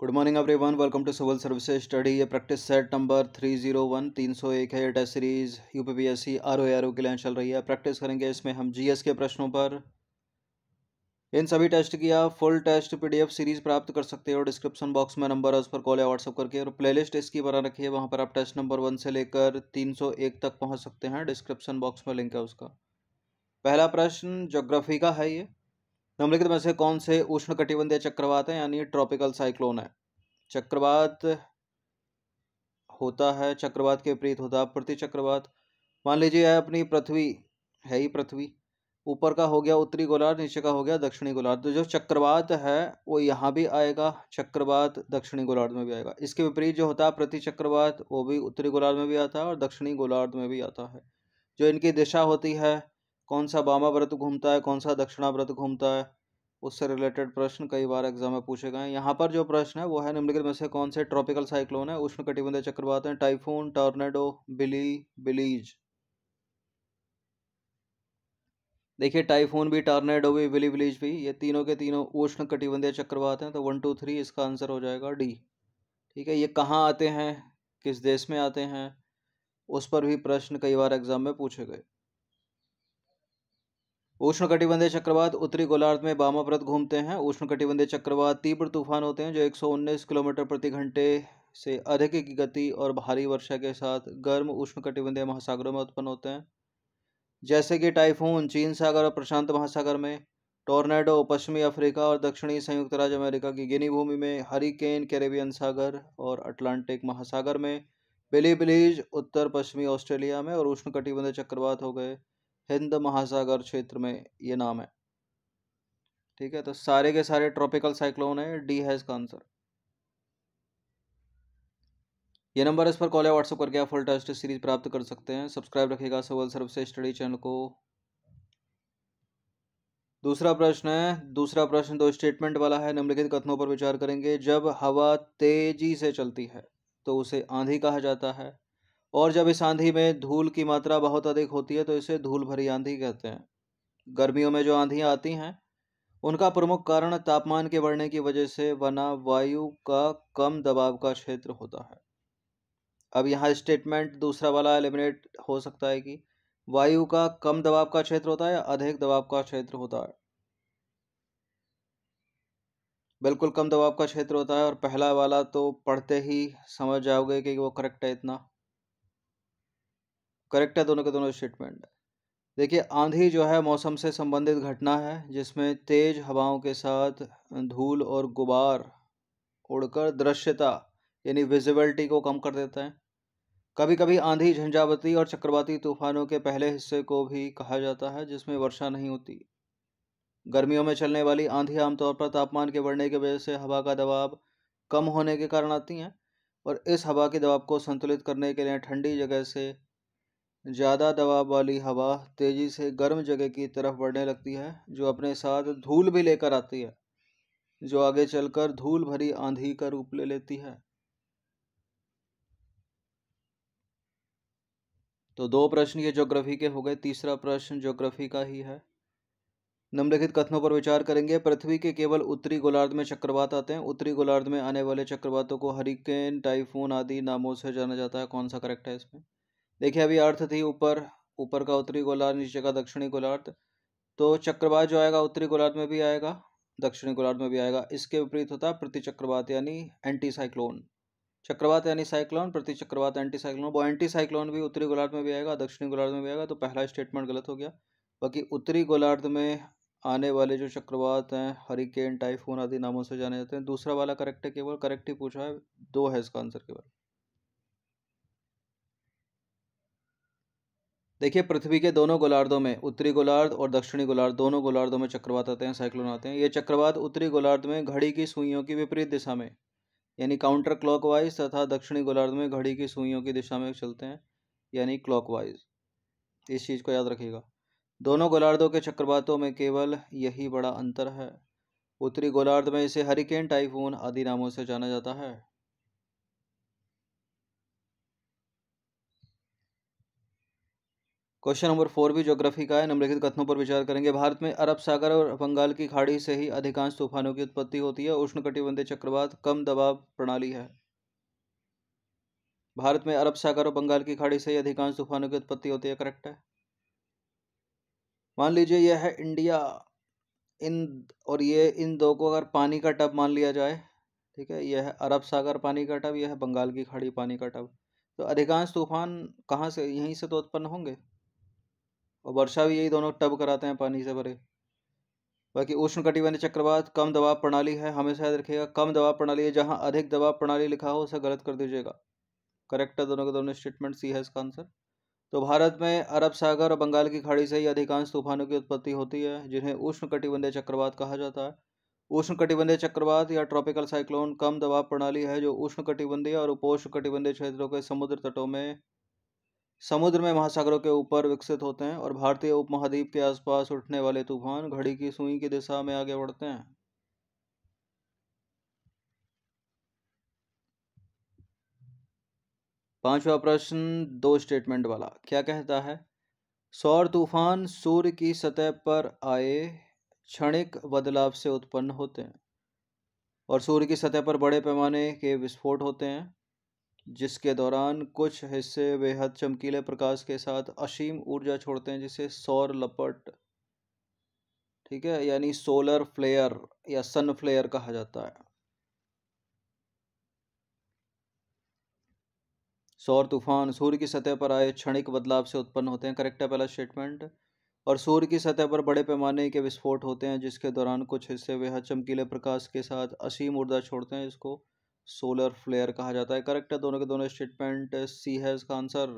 good morning everyone welcome to civil services study ये practice set number three zero one तीन सौ एक है test series U P P S C R O R O के लिए चल रही है प्रैक्टिस करेंगे इसमें हम जी एस के प्रश्नों पर इन सभी टेस्ट की आप full test P D F series प्राप्त कर सकते हो डिस्क्रिप्शन बॉक्स में नंबर है उस पर कॉल या व्हाट्सअप करके और प्ले लिस्ट इसकी बना रखी है वहाँ पर आप टेस्ट नंबर वन से लेकर तीन सौ एक तक पहुँच सकते हैं डिस्क्रिप्शन बॉक्स में लिंक है उसका पहला प्रश्न जोग्राफी का है ये निम्नलिखित में से कौन से उष्ण कटिबंधीय चक्रवात है यानी ट्रॉपिकल साइक्लोन है चक्रवात होता है चक्रवात के विपरीत होता है प्रति चक्रवात मान लीजिए यह अपनी पृथ्वी है ही पृथ्वी ऊपर का हो गया उत्तरी गोलार्ध नीचे का हो गया दक्षिणी गोलार्ध तो जो चक्रवात है वो यहाँ भी आएगा चक्रवात दक्षिणी गोलार्ध में भी आएगा इसके विपरीत जो होता है प्रति चक्रवात वो भी उत्तरी गोलार्ध में भी आता है और दक्षिणी गोलार्ध में भी आता है जो इनकी दिशा होती है कौन सा बामा व्रत घूमता है कौन सा दक्षिणा व्रत घूमता है उससे रिलेटेड प्रश्न कई बार एग्जाम में पूछे गए हैं यहाँ पर जो प्रश्न है वो है निम्नलिखित में से कौन से ट्रॉपिकल साइक्लोन है उष्ण कटिबंधीय चक्रवात है टाइफून टॉर्नेडो बिली बिलीज देखिए टाइफून भी टॉर्नेडो भी बिली बिलीज भी ये तीनों के तीनों उष्ण कटिबंधीय चक्रवात हैं तो वन टू थ्री इसका आंसर हो जाएगा डी ठीक है ये कहाँ आते हैं किस देश में आते हैं उस पर भी प्रश्न कई बार एग्जाम में पूछे गए उष्णकटिबंधीय चक्रवात उत्तरी गोलार्ध में वामाव्रत घूमते हैं उष्णकटिबंधीय चक्रवात तीव्र तूफान होते हैं जो 119 किलोमीटर प्रति घंटे से अधिक की गति और भारी वर्षा के साथ गर्म उष्णकटिबंधीय महासागरों में उत्पन्न होते हैं जैसे कि टाइफून चीन सागर और प्रशांत महासागर में टोर्नेडो पश्चिमी अफ्रीका और दक्षिणी संयुक्त राज्य अमेरिका की गिनी भूमि में हरिकेन कैरेबियन सागर और अटलांटिक महासागर में बिली बिलीज उत्तर पश्चिमी ऑस्ट्रेलिया में और उष्णकटिबंधीय चक्रवात हो गए हिंद महासागर क्षेत्र में ये नाम है ठीक है तो सारे के सारे ट्रॉपिकल साइक्लोन है डी हैज का आंसर ये नंबर इस पर कॉल या व्हाट्सअप करके आप फुल टेस्ट सीरीज प्राप्त कर सकते हैं सब्सक्राइब रखिएगा सवल सर्व से स्टडी चैनल को दूसरा प्रश्न है दूसरा प्रश्न दो तो स्टेटमेंट वाला है निम्नलिखित कथनों पर विचार करेंगे जब हवा तेजी से चलती है तो उसे आंधी कहा जाता है और जब इस आंधी में धूल की मात्रा बहुत अधिक होती है तो इसे धूल भरी आंधी कहते हैं गर्मियों में जो आंधियाँ आती हैं उनका प्रमुख कारण तापमान के बढ़ने की वजह से बना वायु का कम दबाव का क्षेत्र होता है अब यहाँ स्टेटमेंट दूसरा वाला एलिमिनेट हो सकता है कि वायु का कम दबाव का क्षेत्र होता है या अधिक दबाव का क्षेत्र होता है बिल्कुल कम दबाव का क्षेत्र होता है और पहला वाला तो पढ़ते ही समझ जाओगे कि वो करेक्ट है इतना करेक्ट है दोनों के दोनों स्टेटमेंट देखिए आंधी जो है मौसम से संबंधित घटना है जिसमें तेज हवाओं के साथ धूल और गुबार उड़कर दृश्यता यानी विजिबिलिटी को कम कर देता है कभी कभी आंधी झंझावती और चक्रवाती तूफानों के पहले हिस्से को भी कहा जाता है जिसमें वर्षा नहीं होती गर्मियों में चलने वाली आंधी आमतौर पर तापमान के बढ़ने की वजह से हवा का दबाव कम होने के कारण आती हैं और इस हवा के दबाव को संतुलित करने के लिए ठंडी जगह से ज़्यादा दबाव वाली हवा तेज़ी से गर्म जगह की तरफ बढ़ने लगती है जो अपने साथ धूल भी लेकर आती है जो आगे चलकर धूल भरी आंधी का रूप ले लेती है तो दो प्रश्न ये ज्योग्राफी के हो गए तीसरा प्रश्न ज्योग्राफी का ही है निम्नलिखित कथनों पर विचार करेंगे पृथ्वी के केवल उत्तरी गोलार्ध में चक्रवात आते हैं उत्तरी गोलार्ध में आने वाले चक्रवातों को हरिकेन टाइफून आदि नामों से जाना जाता है कौन सा करेक्ट है इसमें देखिए अभी अर्थ थी ऊपर ऊपर का उत्तरी गोलार्ध नीचे का दक्षिणी गोलार्ध तो चक्रवात जो आएगा उत्तरी गोलार्ध में भी आएगा दक्षिणी गोलार्ध में भी आएगा इसके विपरीत होता है प्रति चक्रवात यानी एंटी साइक्लोन चक्रवात यानी साइक्लोन प्रति चक्रवात एंटी साइक्लोन वो एंटी साइक्लोन भी उत्तरी गोलार्ध में भी आएगा दक्षिणी गोलार्ध में भी आएगा तो पहला स्टेटमेंट गलत हो गया बाकी उत्तरी गोलार्ध में आने वाले जो चक्रवात हैं हरिकेन टाइफून आदि नामों से जाने जाते हैं दूसरा वाला करेक्ट है केवल करेक्ट ही पूछा है दो है इसका आंसर केवल देखिए पृथ्वी के दोनों गोलार्धों में उत्तरी गोलार्ध और दक्षिणी गोलार्ध दोनों गोलार्धों में चक्रवात आते हैं साइक्लोन आते हैं ये चक्रवात उत्तरी गोलार्ध में घड़ी की सुइयों की विपरीत दिशा में यानी काउंटर क्लॉकवाइज तथा दक्षिणी गोलार्ध में घड़ी की सुइयों की दिशा में चलते हैं यानी क्लॉकवाइज इस चीज़ को याद रखिएगा दोनों गोलार्धों के चक्रवातों में केवल यही बड़ा अंतर है उत्तरी गोलार्ध में इसे हरिकेन टाइफून आदि नामों से जाना जाता है क्वेश्चन नंबर फोर भी ज्योग्राफी का है निम्नलिखित कथनों पर विचार करेंगे भारत में अरब सागर और बंगाल की खाड़ी से ही अधिकांश तूफानों की उत्पत्ति होती है उष्ण कटिबंधीय चक्रवात कम दबाव प्रणाली है भारत में अरब सागर और बंगाल की खाड़ी से ही अधिकांश तूफानों की उत्पत्ति होती है करेक्ट है मान लीजिए यह है इंडिया इन और ये इन दो को अगर पानी का टब मान लिया जाए ठीक है यह है अरब सागर पानी का टब यह है बंगाल की खाड़ी पानी का टब तो अधिकांश तूफान कहाँ से यहीं से तो उत्पन्न होंगे और वर्षा भी यही दोनों टब कराते हैं पानी से भरे बाकी उष्ण कटिबंध चक्रवात कम दबाव प्रणाली है हमेशा याद रखिएगा कम दबाव प्रणाली है जहाँ अधिक दबाव प्रणाली लिखा हो उसे गलत कर दीजिएगा करेक्ट है दोनों के दोनों स्टेटमेंट सी है इसका आंसर तो भारत में अरब सागर और बंगाल की खाड़ी से ही अधिकांश तूफानों की उत्पत्ति होती है जिन्हें उष्ण कटिबंधीय चक्रवात कहा जाता है उष्ण कटिबंधीय चक्रवात या ट्रॉपिकल साइक्लोन कम दबाव प्रणाली है जो उष्ण कटिबंधीय और उपोष्ण कटिबंधीय क्षेत्रों के समुद्र तटों में समुद्र में महासागरों के ऊपर विकसित होते हैं और भारतीय उपमहाद्वीप के आसपास उठने वाले तूफान घड़ी की सुई की दिशा में आगे बढ़ते हैं पांचवा प्रश्न दो स्टेटमेंट वाला क्या कहता है सौर तूफान सूर्य की सतह पर आए क्षणिक बदलाव से उत्पन्न होते हैं और सूर्य की सतह पर बड़े पैमाने के विस्फोट होते हैं जिसके दौरान कुछ हिस्से बेहद चमकीले प्रकाश के साथ असीम ऊर्जा छोड़ते हैं जिसे सौर लपट ठीक है यानी सोलर फ्लेयर या सन फ्लेयर कहा जाता है सौर तूफान सूर्य की सतह पर आए क्षणिक बदलाव से उत्पन्न होते हैं करेक्ट है पहला स्टेटमेंट और सूर्य की सतह पर बड़े पैमाने के विस्फोट होते हैं जिसके दौरान कुछ हिस्से बेहद चमकीले प्रकाश के साथ असीम ऊर्जा छोड़ते हैं इसको सोलर फ्लेयर कहा जाता है करेक्ट है दोनों के दोनों स्टेटमेंट सी है इसका आंसर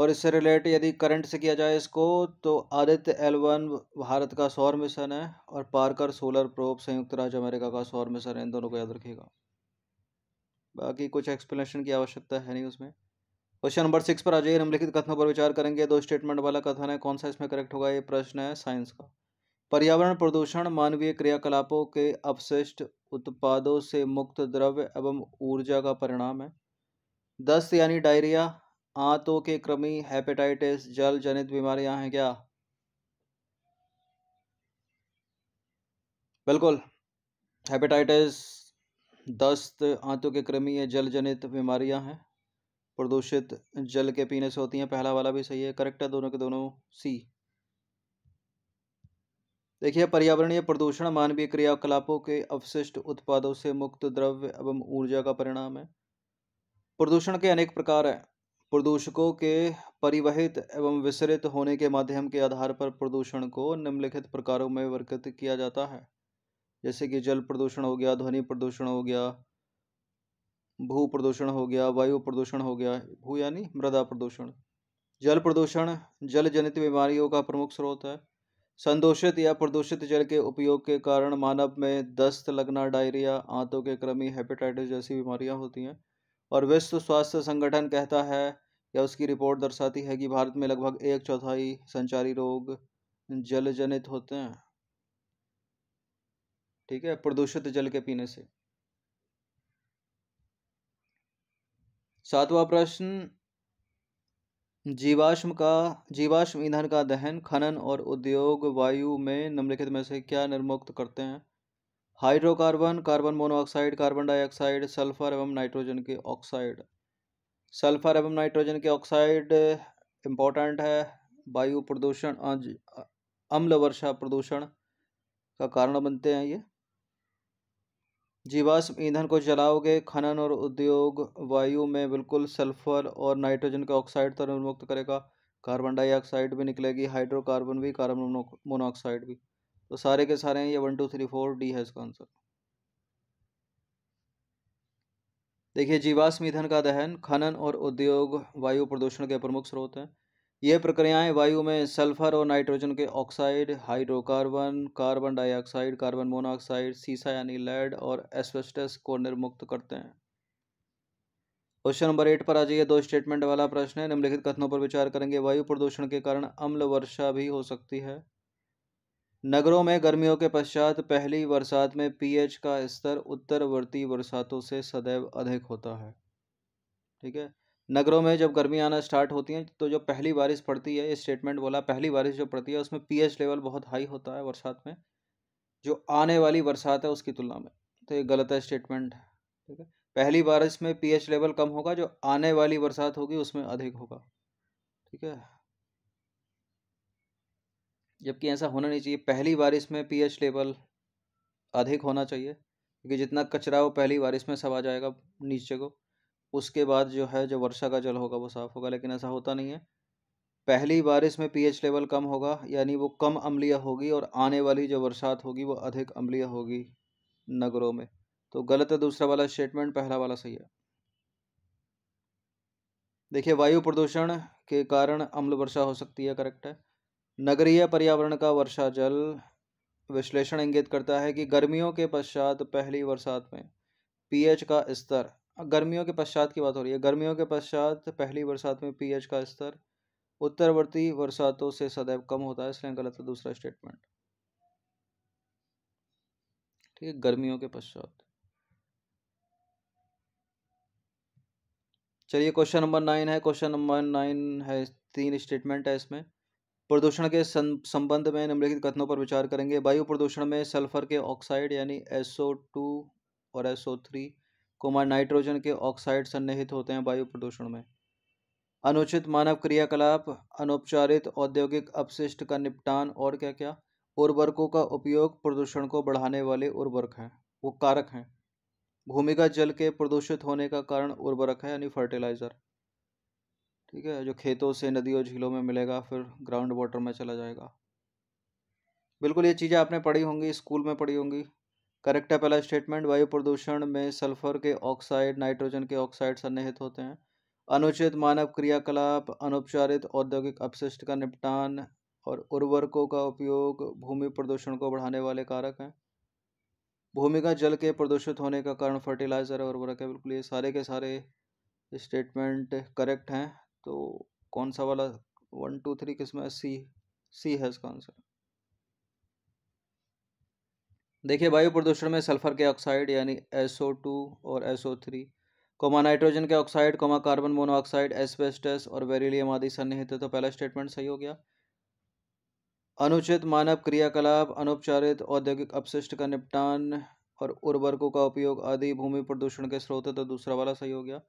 और इससे रिलेट यदि करंट से किया जाए इसको तो आदित्य एल वन भारत का सौर मिशन है और पार्कर सोलर प्रोप संयुक्त राज्य अमेरिका का सौर मिशन है इन दोनों को याद रखिएगा बाकी कुछ एक्सप्लेनेशन की आवश्यकता है नहीं उसमें क्वेश्चन नंबर सिक्स पर आ जाइए निम्नलिखित कथनों पर विचार करेंगे दो स्टेटमेंट वाला कथन है कौन सा इसमें करेक्ट होगा ये प्रश्न है साइंस का पर्यावरण प्रदूषण मानवीय क्रियाकलापों के अवशिष्ट उत्पादों से मुक्त द्रव्य एवं ऊर्जा का परिणाम है दस्त यानी डायरिया आंतों के क्रमी हेपेटाइटिस जल जनित बीमारियां हैं क्या बिल्कुल हेपेटाइटिस दस्त आंतों के क्रमी या जल जनित बीमारियां हैं प्रदूषित जल के पीने से होती हैं पहला वाला भी सही है करेक्ट है दोनों के दोनों सी देखिए पर्यावरणीय प्रदूषण मानवीय क्रियाकलापों के अवशिष्ट उत्पादों से मुक्त द्रव्य एवं ऊर्जा का परिणाम है प्रदूषण के अनेक प्रकार हैं प्रदूषकों के परिवहित एवं विसरित होने के माध्यम के आधार पर प्रदूषण को निम्नलिखित प्रकारों में वर्गित किया जाता है जैसे कि जल प्रदूषण हो गया ध्वनि प्रदूषण हो गया भू प्रदूषण हो गया वायु प्रदूषण हो गया भू यानी मृदा प्रदूषण जल प्रदूषण जल जनित बीमारियों का प्रमुख स्रोत है संदूषित या प्रदूषित जल के उपयोग के कारण मानव में दस्त लगना डायरिया आंतों के क्रमी हेपेटाइटिस जैसी बीमारियां होती हैं और विश्व स्वास्थ्य संगठन कहता है या उसकी रिपोर्ट दर्शाती है कि भारत में लगभग एक चौथाई संचारी रोग जल जनित होते हैं ठीक है प्रदूषित जल के पीने से सातवां प्रश्न जीवाश्म का जीवाश्म ईंधन का दहन खनन और उद्योग वायु में निम्नलिखित में से क्या निर्मुक्त करते हैं hydrocarbon carbon monoxide carbon dioxide sulphur एवं नाइट्रोजन के ऑक्साइड सल्फर एवं नाइट्रोजन के ऑक्साइड इम्पॉर्टेंट है वायु प्रदूषण अम्ल वर्षा प्रदूषण का कारण बनते हैं ये जीवाश्म ईंधन को जलाओगे खनन और उद्योग वायु में बिल्कुल सल्फर और नाइट्रोजन का ऑक्साइड तो मुक्त करेगा कार्बन डाइऑक्साइड भी निकलेगी हाइड्रोकार्बन भी कार्बन मोनोऑक्साइड भी तो सारे के सारे हैं ये one two three four D है इसका आंसर देखिए जीवाश्म ईंधन का दहन खनन और उद्योग वायु प्रदूषण के प्रमुख स्रोत हैं ये प्रक्रियाएं वायु में सल्फर और नाइट्रोजन के oxide hydrocarbon carbon dioxide carbon monoxide सीसा यानी लेड और एस्बेस्टस को निर्मुक्त करते हैं क्वेश्चन नंबर एट पर आ जाइए दो स्टेटमेंट वाला प्रश्न है निम्नलिखित कथनों पर विचार करेंगे वायु प्रदूषण के कारण अम्ल वर्षा भी हो सकती है नगरों में गर्मियों के पश्चात पहली बरसात में पीएच का स्तर उत्तरवर्ती बरसातों से सदैव अधिक होता है ठीक है नगरों में जब गर्मी आना स्टार्ट होती है तो जो पहली बारिश पड़ती है ये स्टेटमेंट बोला पहली बारिश जो पड़ती है उसमें पीएच लेवल बहुत हाई होता है बरसात में जो आने वाली बरसात है उसकी तुलना में तो ये गलत है स्टेटमेंट ठीक है पहली बारिश में पीएच लेवल कम होगा जो आने वाली बरसात होगी उसमें अधिक होगा ठीक है जबकि ऐसा होना नहीं चाहिए पहली बारिश में पी लेवल अधिक होना चाहिए क्योंकि जितना कचरा वो पहली बारिश में सब आ जाएगा नीचे को उसके बाद जो है जो वर्षा का जल होगा वो साफ़ होगा लेकिन ऐसा होता नहीं है पहली बारिश में पीएच लेवल कम होगा यानी वो कम अम्लीय होगी और आने वाली जो बरसात होगी वो अधिक अम्लीय होगी नगरों में तो गलत है दूसरा वाला स्टेटमेंट पहला वाला सही है देखिए वायु प्रदूषण के कारण अम्ल वर्षा हो सकती है करेक्ट है नगरीय पर्यावरण का वर्षा जल विश्लेषण इंगित करता है कि गर्मियों के पश्चात पहली बरसात में पीएच का स्तर गर्मियों के पश्चात की बात हो रही है गर्मियों के पश्चात पहली बरसात में पीएच का स्तर उत्तरवर्ती बरसातों से सदैव कम होता है इसलिए गलत है दूसरा स्टेटमेंट ठीक है गर्मियों के पश्चात चलिए क्वेश्चन नंबर नाइन है क्वेश्चन नंबर नाइन है तीन स्टेटमेंट है इसमें प्रदूषण के संबंध में निम्नलिखित कथनों पर विचार करेंगे वायु प्रदूषण में सल्फर के ऑक्साइड यानी एसओ टू और एसओ थ्री कुमार नाइट्रोजन के ऑक्साइड सन्निहित होते हैं वायु प्रदूषण में अनुचित मानव क्रियाकलाप अनौपचारित औद्योगिक अपशिष्ट का निपटान और क्या क्या उर्वरकों का उपयोग प्रदूषण को बढ़ाने वाले उर्वरक हैं वो कारक हैं का जल के प्रदूषित होने का कारण उर्वरक है यानी फर्टिलाइज़र ठीक है जो खेतों से नदियों झीलों में मिलेगा फिर ग्राउंड वाटर में चला जाएगा बिल्कुल ये चीज़ें आपने पढ़ी होंगी स्कूल में पढ़ी होंगी करेक्ट है पहला स्टेटमेंट वायु प्रदूषण में सल्फर के ऑक्साइड नाइट्रोजन के ऑक्साइड सन्निहित होते हैं अनुचित मानव क्रियाकलाप अनौपचारित औद्योगिक अपशिष्ट का निपटान और उर्वरकों का उपयोग भूमि प्रदूषण को बढ़ाने वाले कारक हैं भूमि का जल के प्रदूषित होने का कारण फर्टिलाइज़र और उर्वरक है बिल्कुल ये सारे के सारे स्टेटमेंट करेक्ट हैं तो कौन सा वाला वन टू थ्री किस में सी सी है इसका आंसर देखिए वायु प्रदूषण में सल्फर के ऑक्साइड यानी SO2 और SO3 कोमा नाइट्रोजन के oxide comma carbon monoxide asbestos और बेरिलियम आदि सन्निहित है तो पहला स्टेटमेंट सही हो गया अनुचित मानव क्रियाकलाप अनुपचारित औद्योगिक अपशिष्ट का निपटान और उर्वरकों का उपयोग आदि भूमि प्रदूषण के स्रोत है तो दूसरा वाला सही हो गया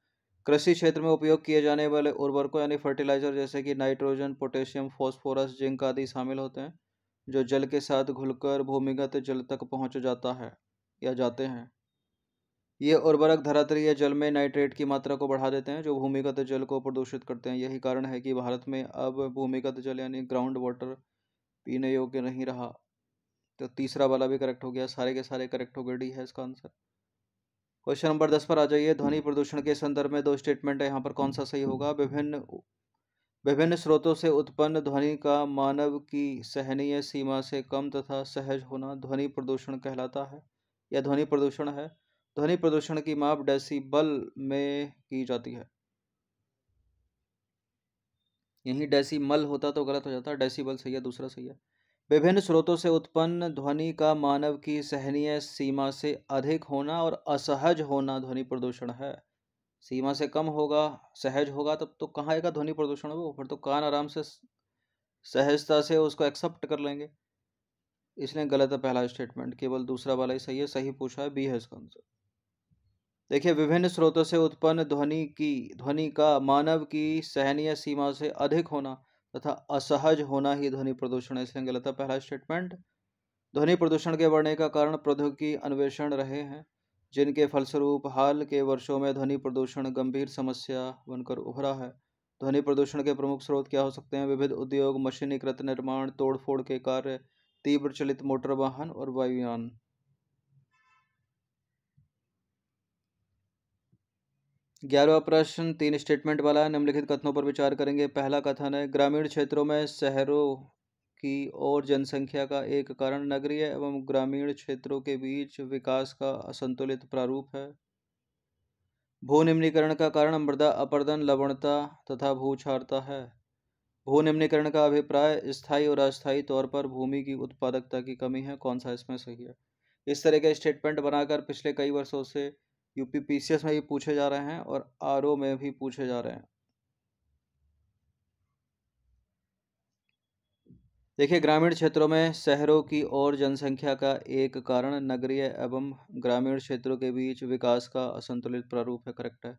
कृषि क्षेत्र में उपयोग किए जाने वाले उर्वरकों यानी फर्टिलाइजर जैसे कि नाइट्रोजन पोटेशियम फॉस्फोरस जिंक आदि शामिल होते हैं जो जल के साथ घुलकर भूमिगत जल तक पहुंच जाता है या जाते हैं ये उर्वरक धरातलीय जल में नाइट्रेट की मात्रा को बढ़ा देते हैं जो भूमिगत जल को प्रदूषित करते हैं यही कारण है कि भारत में अब भूमिगत जल यानी ग्राउंड वाटर पीने योग्य नहीं रहा तो तीसरा वाला भी करेक्ट हो गया सारे के सारे करेक्ट हो गए डी है इसका आंसर क्वेश्चन नंबर दस पर आ जाइए ध्वनि प्रदूषण के संदर्भ में दो स्टेटमेंट है यहाँ पर कौन सा सही होगा विभिन्न विभिन्न स्रोतों से उत्पन्न ध्वनि का मानव की सहनीय सीमा से कम तथा सहज होना ध्वनि प्रदूषण कहलाता है या ध्वनि प्रदूषण है ध्वनि प्रदूषण की माप डेसीबल में की जाती है डेसी डेसीमल होता तो गलत हो जाता डेसीबल सही है दूसरा सही है विभिन्न स्रोतों से उत्पन्न ध्वनि का मानव की सहनीय सीमा से अधिक होना और असहज होना ध्वनि प्रदूषण है सीमा से कम होगा सहज होगा तब तो कहाँ आएगा ध्वनि प्रदूषण वो फिर तो कान आराम से सहजता से उसको एक्सेप्ट कर लेंगे इसलिए गलत है पहला स्टेटमेंट केवल दूसरा वाला ही सही है सही पूछा है बी है इसका आंसर देखिए विभिन्न स्रोतों से उत्पन्न ध्वनि की ध्वनि का मानव की सहनीय सीमा से अधिक होना तथा असहज होना ही ध्वनि प्रदूषण है इसलिए गलत है पहला स्टेटमेंट ध्वनि प्रदूषण के बढ़ने का कारण प्रौद्योगिकी अन्वेषण रहे हैं जिनके फलस्वरूप हाल के वर्षों में ध्वनि प्रदूषण गंभीर समस्या बनकर उभरा है ध्वनि प्रदूषण के प्रमुख स्रोत क्या हो सकते हैं विविध उद्योग मशीनीकृत निर्माण तोड़फोड़ के कार्य तीव्र चलित मोटर वाहन और वायुयान ग्यारहवा प्रश्न तीन स्टेटमेंट वाला है निम्नलिखित कथनों पर विचार करेंगे पहला कथन है ग्रामीण क्षेत्रों में शहरों की और जनसंख्या का एक कारण नगरीय एवं ग्रामीण क्षेत्रों के बीच विकास का असंतुलित प्रारूप है भू निम्नीकरण का कारण मृदा अपर्दन लवणता तथा भूछारता है भू निम्नीकरण का अभिप्राय स्थायी और अस्थायी तौर पर भूमि की उत्पादकता की कमी है कौन सा इसमें सही है इस तरह के स्टेटमेंट बनाकर पिछले कई वर्षों से यूपी में भी पूछे जा रहे हैं और आरओ में भी पूछे जा रहे हैं देखिए ग्रामीण क्षेत्रों में शहरों की और जनसंख्या का एक कारण नगरीय एवं ग्रामीण क्षेत्रों के बीच विकास का असंतुलित प्रारूप है करेक्ट है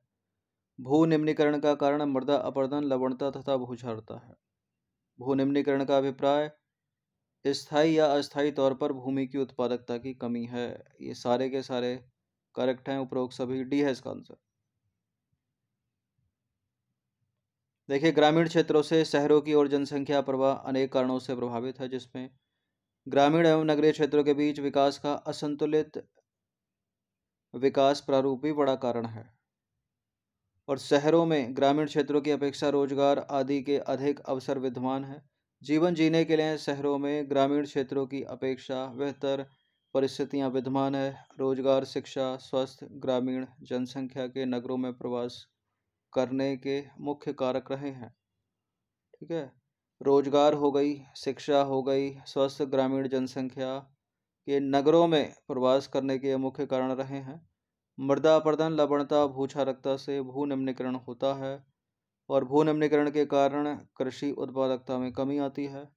भू निम्नीकरण का कारण मृदा अपर्दन लवणता तथा भूझारता है भू निम्नीकरण का अभिप्राय स्थायी या अस्थायी तौर पर भूमि की उत्पादकता की कमी है ये सारे के सारे करेक्ट हैं उपरोक्त सभी डी है इसका आंसर देखिए ग्रामीण क्षेत्रों से शहरों की ओर जनसंख्या प्रवाह अनेक कारणों से प्रभावित है जिसमें ग्रामीण एवं नगरीय क्षेत्रों के बीच विकास का असंतुलित विकास प्रारूप भी बड़ा कारण है और शहरों में ग्रामीण क्षेत्रों की अपेक्षा रोजगार आदि के अधिक अवसर विद्यमान है जीवन जीने के लिए शहरों में ग्रामीण क्षेत्रों की अपेक्षा बेहतर परिस्थितियां विद्यमान है रोजगार शिक्षा स्वास्थ्य ग्रामीण जनसंख्या के नगरों में प्रवास करने के मुख्य कारक रहे हैं ठीक है रोजगार हो गई शिक्षा हो गई स्वस्थ ग्रामीण जनसंख्या के नगरों में प्रवास करने के मुख्य कारण रहे हैं मृदा अपर्दन लवणता भूक्षारकता से भू निम्नीकरण होता है और भू निम्नीकरण के कारण कृषि उत्पादकता में कमी आती है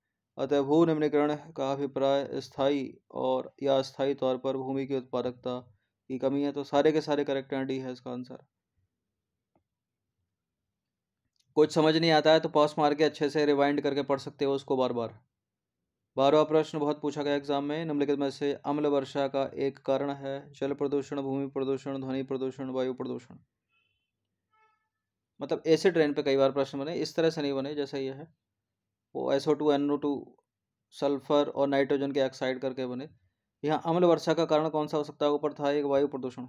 अतः भू निम्नीकरण का अभिप्राय स्थायी और या अस्थायी तौर पर भूमि की उत्पादकता की कमी है तो सारे के सारे करेक्ट एंड डी है इसका आंसर कुछ समझ नहीं आता है तो पॉज मार के अच्छे से रिवाइंड करके पढ़ सकते हो उसको बार बार बारहवा प्रश्न बहुत पूछा गया एग्जाम में निम्नलिखित में से अम्ल वर्षा का एक कारण है जल प्रदूषण भूमि प्रदूषण ध्वनि प्रदूषण वायु प्रदूषण मतलब ऐसे ट्रेन पे कई बार प्रश्न बने इस तरह से नहीं बने जैसा ये है वो SO two N O two sulphur और नाइट्रोजन के ऑक्साइड करके बने यहाँ अम्ल वर्षा का कारण कौन सा हो सकता है ऊपर था एक वायु प्रदूषण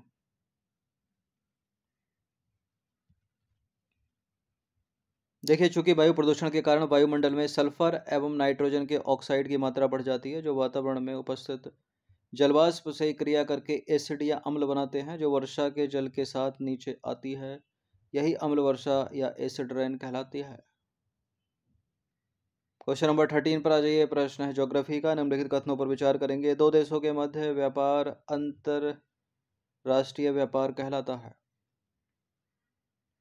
देखिए चूंकि वायु प्रदूषण के कारण वायुमंडल में सल्फर एवं नाइट्रोजन के ऑक्साइड की मात्रा बढ़ जाती है जो वातावरण में उपस्थित जलवाष्प से क्रिया करके एसिड या अम्ल बनाते हैं जो वर्षा के जल के साथ नीचे आती है यही अम्ल वर्षा या एसिड रेन कहलाती है क्वेश्चन नंबर थर्टीन पर आ जाइए प्रश्न है ज्योग्राफी का निम्नलिखित कथनों पर विचार करेंगे दो देशों के मध्य व्यापार अंतरराष्ट्रीय व्यापार कहलाता है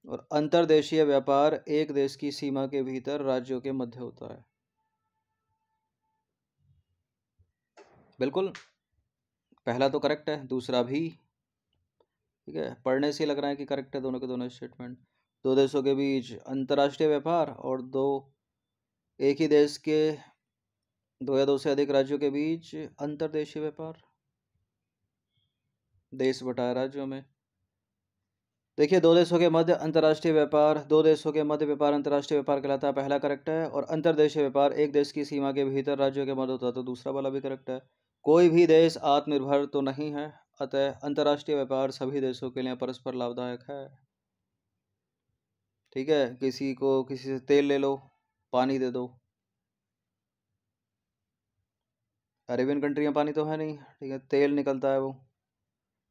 और अंतर्देशीय व्यापार एक देश की सीमा के भीतर राज्यों के मध्य होता है बिल्कुल पहला तो करेक्ट है दूसरा भी ठीक है पढ़ने से लग रहा है कि करेक्ट है दोनों के दोनों स्टेटमेंट दो देशों के बीच अंतर्राष्ट्रीय व्यापार और दो एक ही देश के दो या दो से अधिक राज्यों के बीच अंतर्देशीय व्यापार देश बटाए राज्यों में देखिए दो देशों के मध्य अंतर्राष्ट्रीय व्यापार दो देशों के मध्य व्यापार अंतर्राष्ट्रीय व्यापार कहलाता है पहला करेक्ट है और अंतर्देशीय व्यापार एक देश की सीमा के भीतर राज्यों के मध्य होता है तो दूसरा वाला भी करेक्ट है कोई भी देश आत्मनिर्भर तो नहीं है अतः अंतर्राष्ट्रीय व्यापार सभी देशों के लिए परस्पर लाभदायक है ठीक है किसी को किसी से तेल ले लो पानी दे दो अरेबियन कंट्री में पानी तो है नहीं ठीक है तेल निकलता है वो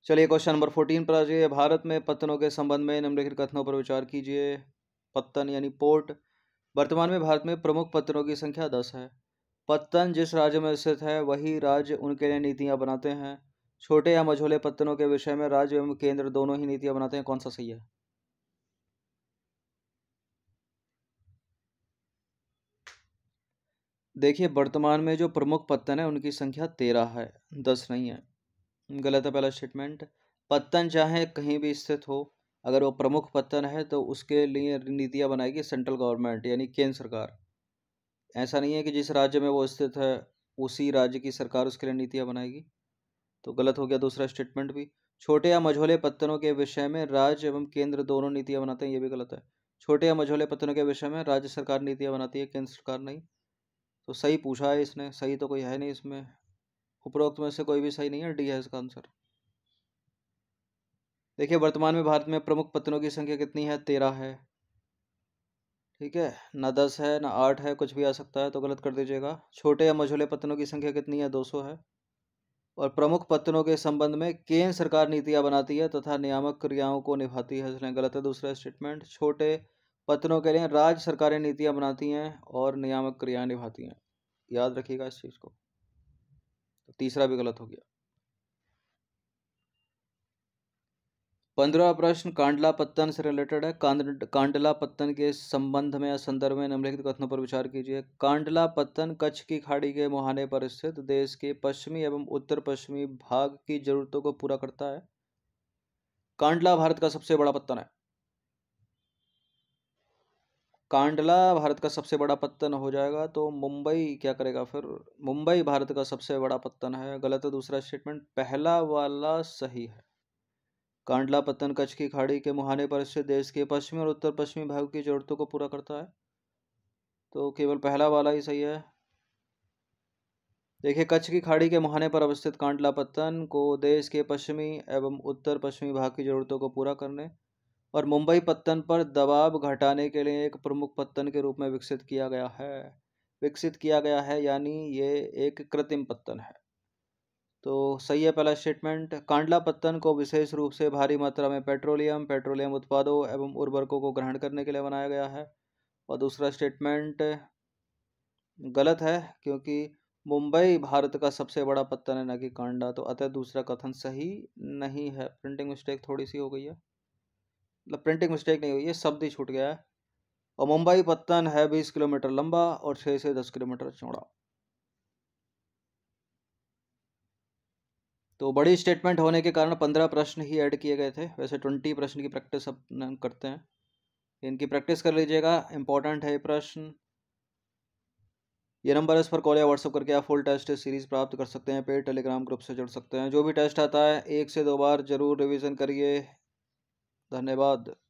चलिए क्वेश्चन नंबर फोर्टीन पर आ जाइए भारत में पत्तनों के संबंध में निम्नलिखित कथनों पर विचार कीजिए पत्तन यानी पोर्ट वर्तमान में भारत में प्रमुख पत्तनों की संख्या दस है पत्तन जिस राज्य में स्थित है वही राज्य उनके लिए नीतियाँ बनाते हैं छोटे या मझोले पत्तनों के विषय में राज्य एवं केंद्र दोनों ही नीतियाँ बनाते हैं कौन सा सही है देखिए वर्तमान में जो प्रमुख पत्तन है उनकी संख्या तेरह है दस नहीं है गलत है पहला स्टेटमेंट पत्तन चाहे कहीं भी स्थित हो अगर वो प्रमुख पत्तन है तो उसके लिए नीतियाँ बनाएगी सेंट्रल गवर्नमेंट यानी केंद्र सरकार ऐसा नहीं है कि जिस राज्य में वो स्थित है उसी राज्य की सरकार उसके लिए नीतियाँ बनाएगी तो गलत हो गया दूसरा स्टेटमेंट भी छोटे या मझोले पत्तनों के विषय में राज्य एवं केंद्र दोनों नीतियाँ बनाते हैं ये भी गलत है छोटे या मझोले पत्तनों के विषय में राज्य सरकार नीतियाँ बनाती है केंद्र सरकार नहीं तो सही पूछा है इसने सही तो कोई है नहीं इसमें उपरोक्त में से कोई भी सही नहीं है डी है इसका आंसर देखिए वर्तमान में भारत में प्रमुख पत्नों की संख्या कितनी है तेरह है ठीक है ना दस है ना आठ है कुछ भी आ सकता है तो गलत कर दीजिएगा छोटे या मझोले पत्नों की संख्या कितनी है दो सौ है और प्रमुख पत्नों के संबंध में केंद्र सरकार नीतियाँ बनाती है तथा नियामक क्रियाओं को निभाती है इसलिए गलत है दूसरा स्टेटमेंट छोटे पत्नों के लिए राज्य सरकारें नीतियाँ बनाती हैं और नियामक क्रियाएँ निभाती हैं याद रखिएगा इस चीज़ को तो तीसरा भी गलत हो गया पंद्रह प्रश्न कांडला पत्तन से रिलेटेड है कांडला पत्तन के संबंध में या संदर्भ में निम्नलिखित कथनों पर विचार कीजिए कांडला पत्तन कच्छ की खाड़ी के मुहाने पर स्थित देश के पश्चिमी एवं उत्तर पश्चिमी भाग की जरूरतों को पूरा करता है कांडला भारत का सबसे बड़ा पत्तन है कांडला भारत का सबसे बड़ा पत्तन हो जाएगा तो मुंबई क्या करेगा फिर मुंबई भारत का सबसे बड़ा पत्तन है गलत है दूसरा स्टेटमेंट पहला वाला सही है कांडला पत्तन कच्छ की खाड़ी के मुहाने पर से देश के पश्चिमी और उत्तर पश्चिमी भाग की जरूरतों को पूरा करता है तो केवल पहला वाला ही सही है देखिए कच्छ की खाड़ी के मुहाने पर अवस्थित कांडला पत्तन को देश के पश्चिमी एवं उत्तर पश्चिमी भाग की जरूरतों को पूरा करने और मुंबई पत्तन पर दबाव घटाने के लिए एक प्रमुख पत्तन के रूप में विकसित किया गया है विकसित किया गया है यानी ये एक कृत्रिम पत्तन है तो सही है पहला स्टेटमेंट कांडला पत्तन को विशेष रूप से भारी मात्रा में पेट्रोलियम पेट्रोलियम उत्पादों एवं उर्वरकों को ग्रहण करने के लिए बनाया गया है और दूसरा स्टेटमेंट गलत है क्योंकि मुंबई भारत का सबसे बड़ा पत्तन है न कि कांडा तो अतः दूसरा कथन सही नहीं है प्रिंटिंग मिस्टेक थोड़ी सी हो गई है मतलब प्रिंटिंग मिस्टेक नहीं हुई है शब्द ही छूट गया है और मुंबई पत्तन है बीस किलोमीटर लंबा और छः से दस किलोमीटर चौड़ा तो बड़ी स्टेटमेंट होने के कारण पंद्रह प्रश्न ही ऐड किए गए थे वैसे ट्वेंटी प्रश्न की प्रैक्टिस अब करते हैं इनकी प्रैक्टिस कर लीजिएगा इंपॉर्टेंट है ये प्रश्न ये नंबर इस पर कॉल या व्हाट्सअप करके आप फुल टेस्ट सीरीज़ प्राप्त कर सकते हैं पेड टेलीग्राम ग्रुप से जुड़ सकते हैं जो भी टेस्ट आता है एक से दो बार जरूर रिवीजन करिए धन्यवाद